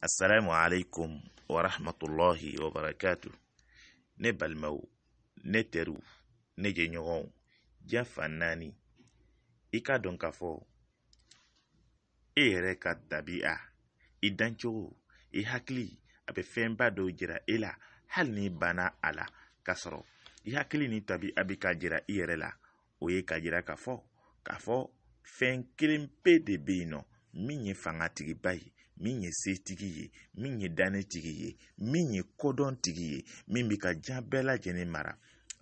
Assalamu alaikum wa rahmatullahi wa ne balimaw ne teriw ne jɛɲɔgɔnw diɲɛ fan naani i k'a dɔn k'a fɔ e i yɛrɛ ka tabi'a i dancogo i hakili a bɛ fɛnba dɔw jira e la hali n'i banna a la k'a sɔrɔ i hakili ni tabi'a bɛ k'a jira i yɛrɛ la o ye k'a jira k'a fɔ k'a fɔ fɛn kelen pe de bɛ yen nɔ min ye fanga tigiba ye min ye se tigi ye min ye danne tigi ye min ye kodɔn tigi ye min bɛ ka diɲɛ bɛɛ lajɛlen mara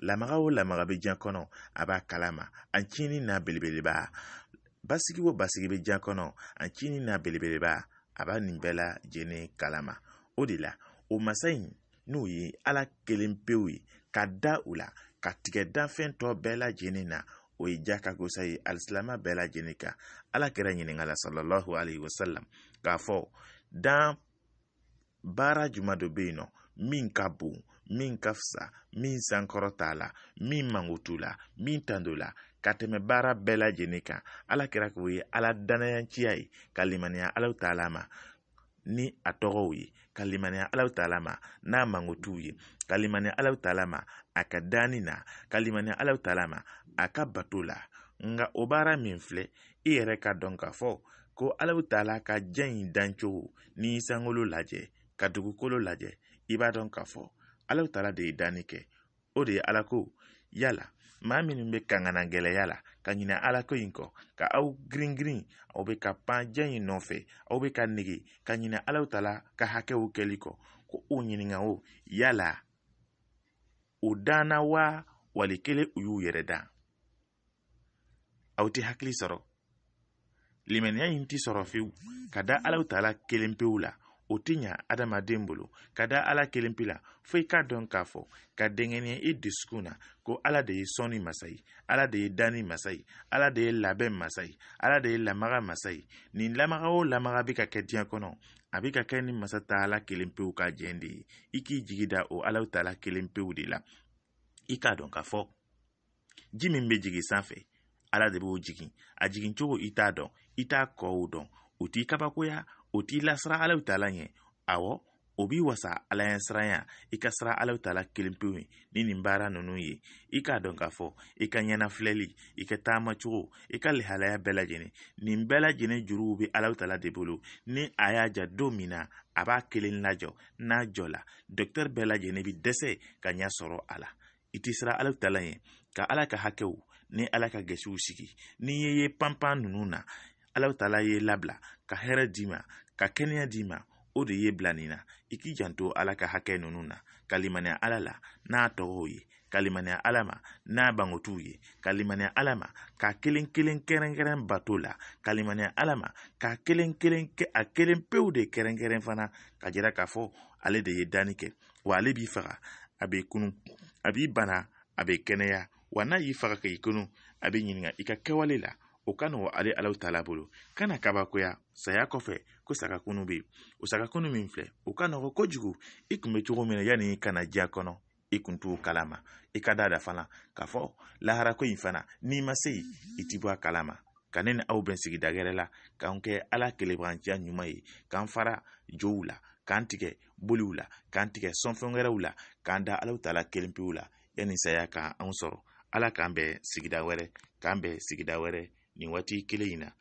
lamaga o lamaga bɛ diɲɛ kɔnɔ a b'a kalama a tiɲɛni n'a belebeleba basigi o basigi bɛ diɲɛ kɔnɔ a tiɲɛni n'a belebeleba a b'a nin bɛɛ lajɛlen kalama o de la o masa in n'o ye ala kelen pewu ye ka da u la ka tigɛ danfɛn tɔ bɛɛ lajɛlen na o ye ja ka gosa ye alisilama bɛɛ lajɛlen kan ala kɛra ɲininga la sallallahu alaihi wasalam k'a fɔ dan baara juma do be yen nɔ min ka bon min ka fisa min sankɔrɔ t'a la min mango la min tanto la ka tɛmɛ baara bɛɛ lajɛlen kan ala kɛra k'o ye ala danaya ye ka limaniya alaw t'a la ma ni a tɔgɔw ye ka limaniya alaw taala ma n'a mangotuw ye ka limaniya alaw taala ma a ka daani na ka limaniya alaw taala ma a ka bato la nga o baara min filɛ i yɛrɛ ka dɔn k'a fɔ ko alaw taala ka jɛ in dancogo n'i sangolo lajɛ ka dugukolo lajɛ i b'a dɔn k'a fɔ alaw taala de ye daani kɛ o de ye ala ko yala maa minnu bɛ kangana gɛlɛya la ka ɲina ala ko in kɔ ka aw girin girin aw bɛ ka pan diɲɛ in nɔfɛ aw bɛ ka nege ka ɲina alaw ta la ka hakɛw kɛli kɔ ko o ɲininka o yala o danna wa wali kelen u y'u yɛrɛ dan aw tɛ hakili sɔrɔ limaniya in tɛ sɔrɔ fiyewu ka da alaw ta la kelen pewu la o tɛ ɲa adamaden bolo ka da ala kelen pe la i k'a dɔn k'a fɔ ka dɛngɛniya i dusukun na ko ala de ye sɔnni masa ye ala de ye danni masa ye ala de ye labɛn masa ye ala de ye lamaga masa ye nin lamaga o lamaga be ka kɛ diɲɛ kɔnɔ a be ka kɛ ni masa taala kelen pewu ka jɛn de ye i k'i jigi da o ala taala kelen pewu de la i k'a dɔn k'a fɔ ji min ala de b'o jigin a jigin i t'a dɔn i t'a kɔw dɔn t'i kabakoya o t'i lasira alaw taala ɲɛ awɔ o b'i wasa ala ɲɛ i ka sira alaw taala kelen pewu ni nin baara ninnu ye i k'a dɔn k'a fɔ i ka ɲɛnafilɛli i ka taamacogo i ka lihalaya bɛɛ lajɛlen nin bɛɛ lajɛlen juruw bɛ alaw taala de bolo ni a y'a ja don min na a b'a kelen lajɔ n'a jɔ la dɔkitɛri bɛɛ lajɛlen bi dɛsɛ ka ɲɛ sɔrɔ a la i tɛ sira alaw ka ala ka hakɛw ni ala ka gɛsiw sigi ni ye ye panpan na ala taala ye labila ka hɛrɛ d'i ma ka kɛnɛya d'i ma o de ye bila nin na i k'i janto ala ka hakɛ ninnu na ka limaniya ala la n'a tɔgɔw ye ka limaniya ala ma n'a bangotuw ye ka limaniya ala ma k'a kelen kelen kɛrɛnkɛrɛn bato la ka limaniya ala ma k'a kelen kelen kɛ a kelen pewu de kɛrɛnkɛrɛn fana ka jira k'a fɔ ale de ye danni kɛ wa ale b'i faga a bɛ kunu a b'i bana a bɛ kɛnɛya wa n'a y'i faga ka kunu a bɛ ɲininka i ka kɛwale la o ka nɔgɔ ale alaw tala bolo kana kabakoya saya kɔfɛ ko kunu be o kunu min filɛ o ka nɔgɔ kojugu i kun be cogo min na yani i kana diya kɔnɔ i kun t'o kalama i ka da da fana k'a fɔ laharako ɲi fana n'i ma se yen i ti bɔ a kalama ka ne ni aw bɛn sigida gɛrɛ la k'an kɛ ala kelebanciya ɲuman ye k'an fara jow la k'an tigɛ boliw la k'an tigɛ sɔnfɛn wɛrɛw la k'an da alaw tala kelen la yani saya ka anw sɔrɔ ala k'an bɛn sigida wɛrɛ k'an bɛn sigida wɛrɛ ni watiikilina